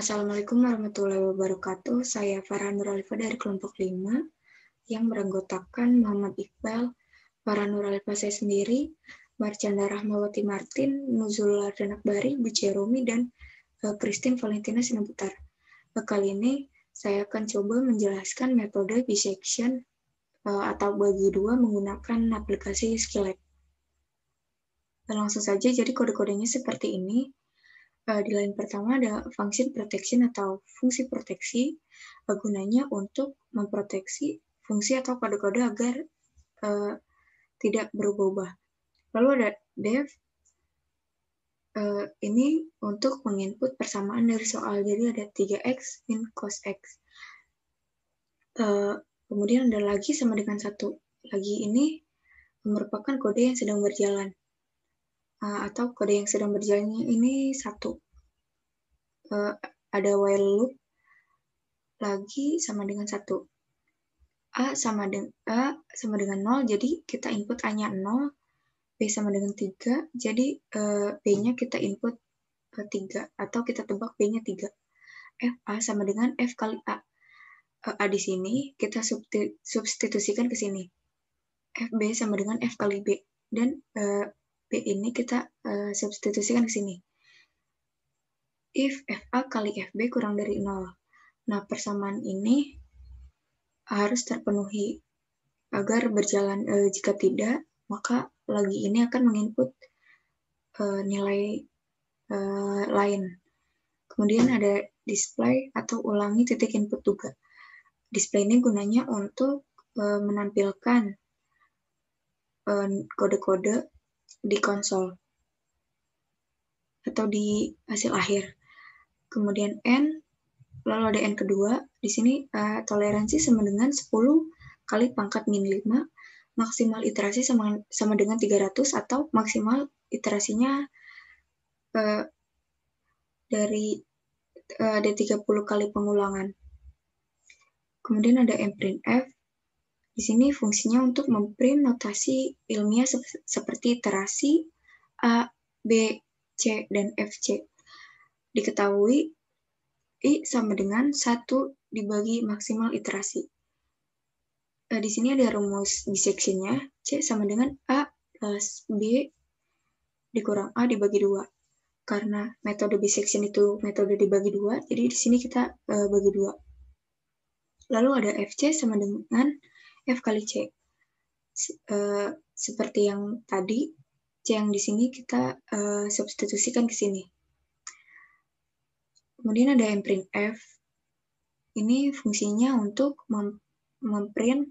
Assalamualaikum warahmatullahi wabarakatuh. Saya Farhan Nuralifa dari kelompok 5 yang beranggotakan Muhammad Iqbal, Farhan Nuralifa saya sendiri, Marcanda Rahmawati Martin, Nuzullah Bari, Buce Romi, dan eh, Christine Valentina Sinabutar. Eh, kali ini saya akan coba menjelaskan metode bisection eh, atau bagi dua menggunakan aplikasi Skillet. Langsung saja, jadi kode-kodenya seperti ini. Eh, di lain pertama ada function protection atau fungsi proteksi eh, gunanya untuk memproteksi fungsi atau kode-kode agar uh, tidak berubah-ubah. Lalu ada dev uh, ini untuk menginput persamaan dari soal. Jadi ada 3x min cos x. Uh, kemudian ada lagi sama dengan satu. Lagi ini merupakan kode yang sedang berjalan. Eh, atau kode yang sedang berjalan ini satu uh, ada while loop lagi sama dengan satu a sama dengan a sama dengan nol jadi kita input a-nya nol b sama dengan tiga jadi uh, b-nya kita input tiga atau kita tebak b-nya tiga f a sama dengan f kali a uh, a di sini kita substitusikan ke sini f b sama dengan f kali b dan uh, B ini kita uh, substitusikan ke sini. If FA kali FB kurang dari 0. Nah, persamaan ini harus terpenuhi agar berjalan uh, jika tidak, maka lagi ini akan menginput uh, nilai uh, lain. Kemudian ada display atau ulangi titik input juga. Display ini gunanya untuk menampilkan kode-kode di konsol atau di hasil akhir. Kemudian N, lalu ada N kedua, di sini uh, toleransi sama dengan 10 kali pangkat min 5, maksimal iterasi sama, sama dengan 300 atau maksimal iterasinya uh, dari uh, ada 30 kali pengulangan. Kemudian ada M print F, di sini fungsinya untuk memprint notasi ilmiah seperti terasi A, B, C, dan FC. Diketahui I sama dengan 1 dibagi maksimal iterasi. E, di sini ada rumus diseksinya, C sama dengan A plus B dikurang A dibagi 2. Karena metode bisection itu metode dibagi 2, jadi di sini kita e, bagi 2. Lalu ada FC sama dengan F kali C. Uh, seperti yang tadi, C yang di sini kita uh, substitusikan ke sini. Kemudian ada print F. Ini fungsinya untuk mem memprint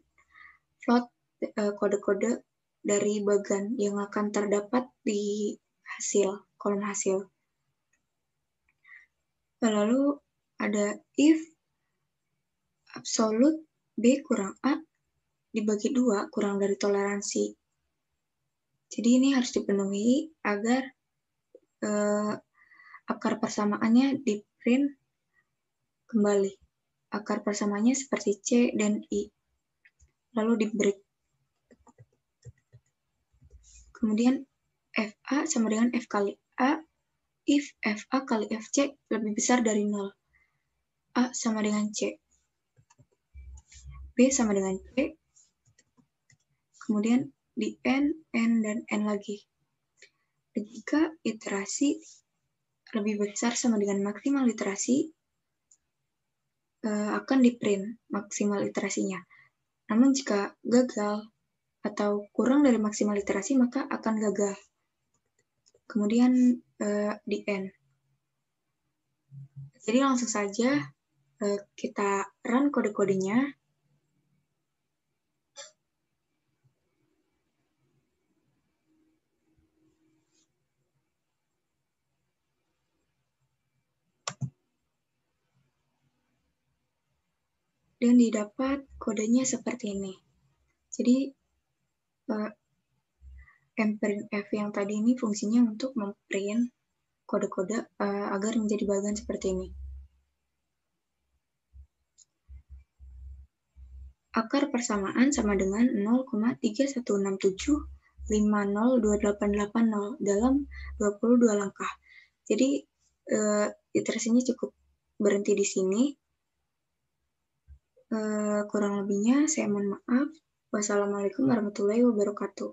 float eh, kode-kode uh, dari bagan yang akan terdapat di hasil, kolom hasil. Lalu ada if absolute B kurang A dibagi dua kurang dari toleransi. Jadi ini harus dipenuhi agar eh, akar persamaannya di print kembali. Akar persamaannya seperti C dan I. Lalu di break. Kemudian FA sama dengan F kali A if FA kali FC lebih besar dari 0. A sama dengan C. B sama dengan C kemudian di n, n, dan n lagi. Jika iterasi lebih besar sama dengan maksimal iterasi, eh, akan diprint maksimal iterasinya. Namun jika gagal atau kurang dari maksimal iterasi, maka akan gagal. Kemudian eh, di n. Jadi langsung saja eh, kita run kode-kodenya dan didapat kodenya seperti ini. Jadi eh, mprint f yang tadi ini fungsinya untuk memprint kode-kode eh, agar menjadi bagian seperti ini. Akar persamaan sama dengan 0,31675028880 dalam 22 langkah. Jadi eh, iterasinya cukup berhenti di sini Eh, kurang lebihnya saya mohon maaf. Wassalamualaikum warahmatullahi wabarakatuh.